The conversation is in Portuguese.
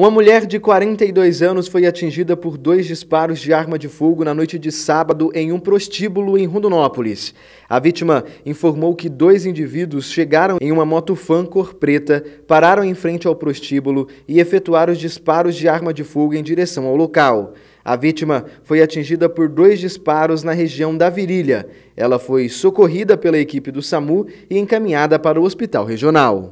Uma mulher de 42 anos foi atingida por dois disparos de arma de fogo na noite de sábado em um prostíbulo em Rondonópolis. A vítima informou que dois indivíduos chegaram em uma moto fan cor preta, pararam em frente ao prostíbulo e efetuaram os disparos de arma de fogo em direção ao local. A vítima foi atingida por dois disparos na região da virilha. Ela foi socorrida pela equipe do SAMU e encaminhada para o hospital regional.